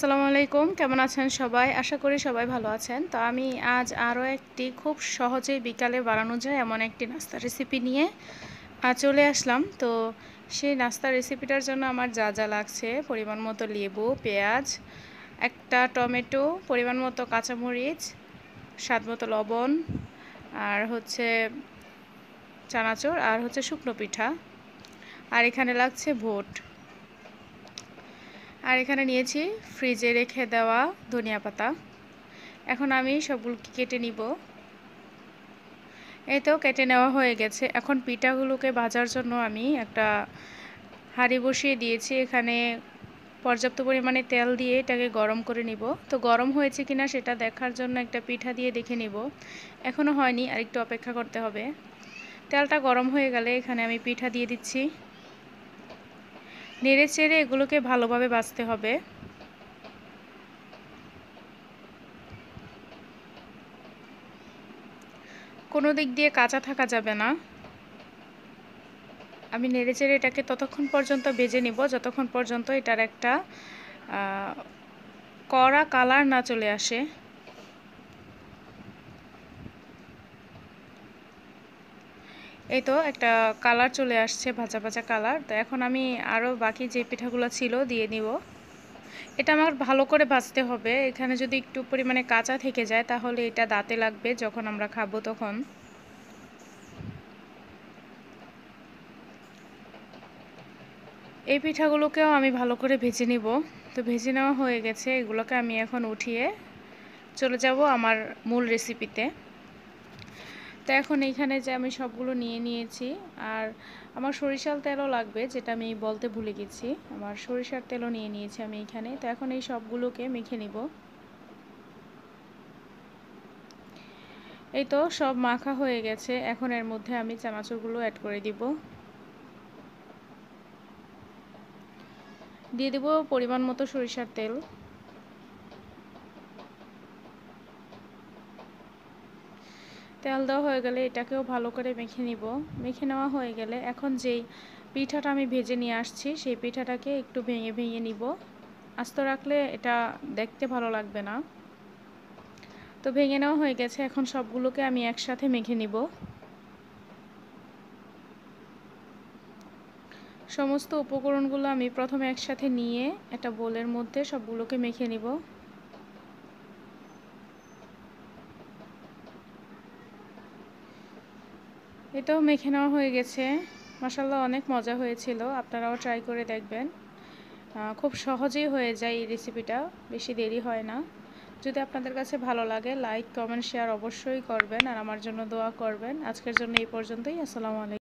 আসসালামু আলাইকুম কেমন আছেন সবাই আশা করি সবাই ভালো আছেন তো আমি আজ আরও একটি খুব সহজে বিকালে বানানো যায় এমন একটি নাস্তা রেসিপি নিয়ে চলে আসলাম তো সেই নাস্তা রেসিপিটার জন্য আমার যা যা লাগছে পরিমাণ মতো লেবু পেঁয়াজ একটা টমেটো পরিমাণ মতো কাঁচামরিচ স্বাদ মতো লবণ আর হচ্ছে চানাচুর আর হচ্ছে শুকনো পিঠা আর এখানে লাগছে ভোট আর এখানে নিয়েছি ফ্রিজে রেখে দেওয়া ধনিয়া পাতা এখন আমি সবগুলোকে কেটে নিব এই তো কেটে নেওয়া হয়ে গেছে এখন পিঠাগুলোকে ভাজার জন্য আমি একটা হাঁড়ি বসিয়ে দিয়েছি এখানে পর্যাপ্ত পরিমাণে তেল দিয়ে এটাকে গরম করে নিব তো গরম হয়েছে কিনা সেটা দেখার জন্য একটা পিঠা দিয়ে দেখে নিব এখনও হয়নি আর একটু অপেক্ষা করতে হবে তেলটা গরম হয়ে গেলে এখানে আমি পিঠা দিয়ে দিচ্ছি নেড়ে চেড়ে এগুলোকে ভালোভাবে বাঁচতে হবে কোনো দিক দিয়ে কাঁচা থাকা যাবে না আমি নেড়ে চেড়ে এটাকে ততক্ষণ পর্যন্ত বেজে নিব যতক্ষণ পর্যন্ত এটার একটা কড়া কালার না চলে আসে এই তো একটা কালার চলে আসছে ভাজা ভাজা কালার তো এখন আমি আরও বাকি যে পিঠাগুলো ছিল দিয়ে নিব এটা আমার ভালো করে ভাজতে হবে এখানে যদি একটু পরিমাণে কাঁচা থেকে যায় তাহলে এটা দাঁতে লাগবে যখন আমরা খাবো তখন এই পিঠাগুলোকেও আমি ভালো করে ভেজে নিব তো ভেজে নেওয়া হয়ে গেছে এগুলোকে আমি এখন উঠিয়ে চলে যাব আমার মূল রেসিপিতে তো এখন এইখানে যে আমি সবগুলো নিয়ে নিয়েছি আর আমার সরিষার তেলও লাগবে যেটা আমি বলতে ভুলে গেছি আমার সরিষার তেলও নিয়ে নিয়েছি আমি এইখানে তো এখন এই সবগুলোকে মেখে নিব এই তো সব মাখা হয়ে গেছে এখন এর মধ্যে আমি চানাচুরগুলো অ্যাড করে দিব দিয়ে দেব পরিমাণ মতো সরিষার তেল তেল দেওয়া হয়ে গেলে এটাকেও ভালো করে মেখে নিব মেখে নেওয়া হয়ে গেলে এখন যেই পিঠাটা আমি ভেজে নিয়ে আসছি সেই পিঠাটাকে একটু ভেঙে ভেঙে নিব আস্ত রাখলে এটা দেখতে ভালো লাগবে না তো ভেঙে নেওয়া হয়ে গেছে এখন সবগুলোকে আমি একসাথে মেখে নিব সমস্ত উপকরণগুলো আমি প্রথমে একসাথে নিয়ে একটা বোলের মধ্যে সবগুলোকে মেখে নিব এটাও মেখে নেওয়া হয়ে গেছে মাসাল্লাহ অনেক মজা হয়েছিল আপনারাও ট্রাই করে দেখবেন খুব সহজেই হয়ে যায় এই রেসিপিটা বেশি দেরি হয় না যদি আপনাদের কাছে ভালো লাগে লাইক কমেন্ট শেয়ার অবশ্যই করবেন আর আমার জন্য দোয়া করবেন আজকের জন্য এই পর্যন্তই আসসালামু আলাইকুম